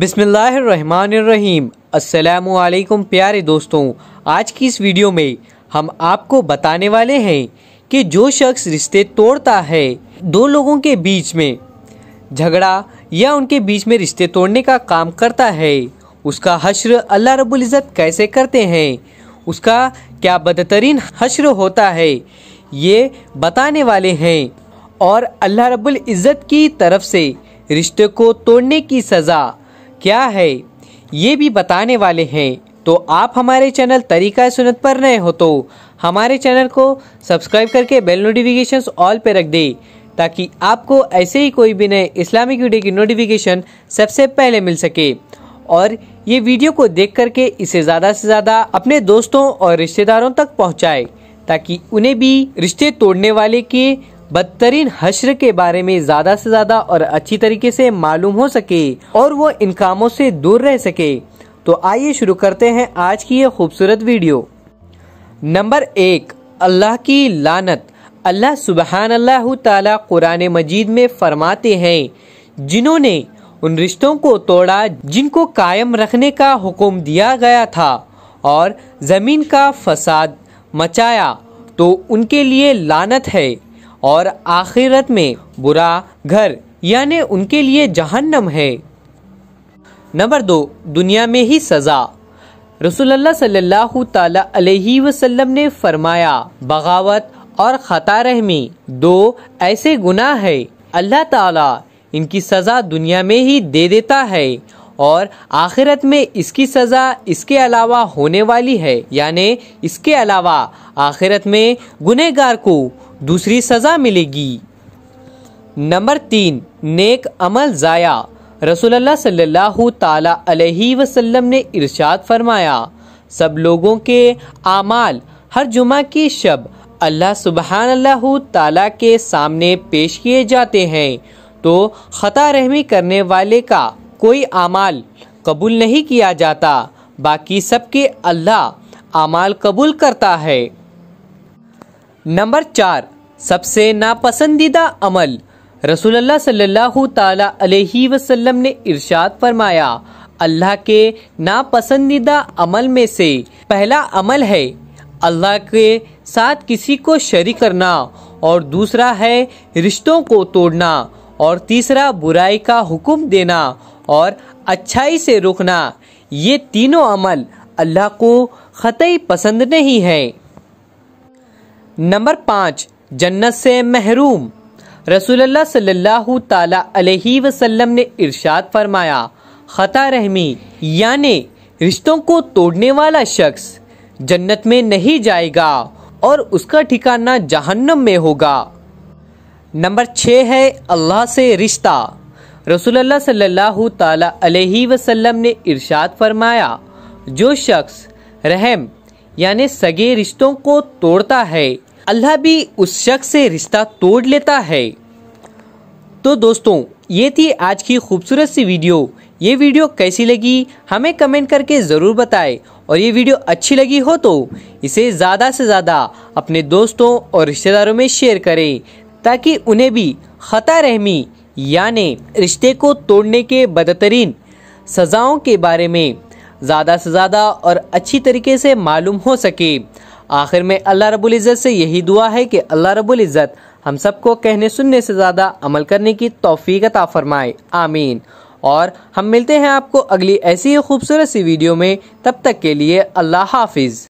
बिसमीम असलकुम प्यारे दोस्तों आज की इस वीडियो में हम आपको बताने वाले हैं कि जो शख्स रिश्ते तोड़ता है दो लोगों के बीच में झगड़ा या उनके बीच में रिश्ते तोड़ने का काम करता है उसका हश्र अल्लाह रब्बुल इज़्ज़त कैसे करते हैं उसका क्या बदतरीन हश्र होता है ये बताने वाले हैं और अल्लाह रब्बुल इज़्ज़त की तरफ से रिश्ते को तोड़ने की सज़ा क्या है ये भी बताने वाले हैं तो आप हमारे चैनल तरीका सुनत पर नए हो तो हमारे चैनल को सब्सक्राइब करके बेल नोटिफिकेशंस ऑल पे रख दें ताकि आपको ऐसे ही कोई भी नए इस्लामिक वीडियो की नोटिफिकेशन सबसे पहले मिल सके और ये वीडियो को देख करके इसे ज़्यादा से ज़्यादा अपने दोस्तों और रिश्तेदारों तक पहुँचाए ताकि उन्हें भी रिश्ते तोड़ने वाले के बदतरीन हश्र के बारे में ज्यादा से ज्यादा और अच्छी तरीके से मालूम हो सके और वो इन कामों से दूर रह सके तो आइए शुरू करते हैं आज की ये खूबसूरत वीडियो नंबर एक अल्लाह की लानत अल्लाह सुबहान अल्लाह ताला कुरान मजीद में फरमाते हैं जिन्होंने उन रिश्तों को तोड़ा जिनको कायम रखने का हुक्म दिया गया था और ज़मीन का फसाद मचाया तो उनके लिए लानत है और आखिरत में बुरा घर यानि उनके लिए जहन्नम है नंबर दो दुनिया में ही सज़ा रसोल्ला सल्लल्लाहु अलैहि वसल्लम ने फरमाया बगावत और ख़ता रहमी दो ऐसे गुनाह है अल्लाह ताला इनकी सज़ा दुनिया में ही दे देता है और आखिरत में इसकी सज़ा इसके अलावा होने वाली है यानि इसके अलावा आखिरत में गुनहगार को दूसरी सज़ा मिलेगी नंबर तीन नेक अमल ज़ाया रसोल्ला सल्लल्लाहु ताला अलैहि वसल्लम ने इरशाद फरमाया सब लोगों के आमाल हर जुमा की शब अल्लाह सुबहान अल्लाह ताला के सामने पेश किए जाते हैं तो ख़ता रहमी करने वाले का कोई आमाल कबूल नहीं किया जाता बाकी सबके अल्लाह आमाल कबूल करता है नंबर चार सबसे नापसंदीदा अमल रसूल अलैहि वसल्लम ने इरशाद फरमाया अल्लाह के नापसंदीदा अमल में से पहला अमल है अल्लाह के साथ किसी को शरी करना और दूसरा है रिश्तों को तोड़ना और तीसरा बुराई का हुक्म देना और अच्छाई से रुकना ये तीनों अमल अल्लाह को ख़तई पसंद नहीं है नंबर पाँच जन्नत से महरूम रसूलुल्लाह सल्लल्लाहु ताला अलैहि वसल्लम ने इरशाद फरमाया ख़ता रहमी यानि रिश्तों को तोड़ने वाला शख्स जन्नत में नहीं जाएगा और उसका ठिकाना जहन्नम में होगा नंबर छः है अल्लाह से रिश्ता रसूलुल्लाह सल्लल्लाहु ताला अलैहि वसल्लम ने इरशाद फरमाया जो शख्स रहम यानि सगे रिश्तों को तोड़ता है अल्लाह भी उस शख्स से रिश्ता तोड़ लेता है तो दोस्तों ये थी आज की खूबसूरत सी वीडियो ये वीडियो कैसी लगी हमें कमेंट करके ज़रूर बताएं और ये वीडियो अच्छी लगी हो तो इसे ज़्यादा से ज़्यादा अपने दोस्तों और रिश्तेदारों में शेयर करें ताकि उन्हें भी ख़ता रहमी यानि रिश्ते को तोड़ने के बदतरीन सज़ाओं के बारे में ज़्यादा से ज़्यादा और अच्छी तरीके से मालूम हो सके आखिर में अल्लाह रब्बुल इज़्ज़त से यही दुआ है कि अल्लाह रब्बुल इज़्ज़त हम सबको कहने सुनने से ज़्यादा अमल करने की तोफीकता अता फ़रमाए आमीन और हम मिलते हैं आपको अगली ऐसी ही खूबसूरत सी वीडियो में तब तक के लिए अल्लाह हाफिज़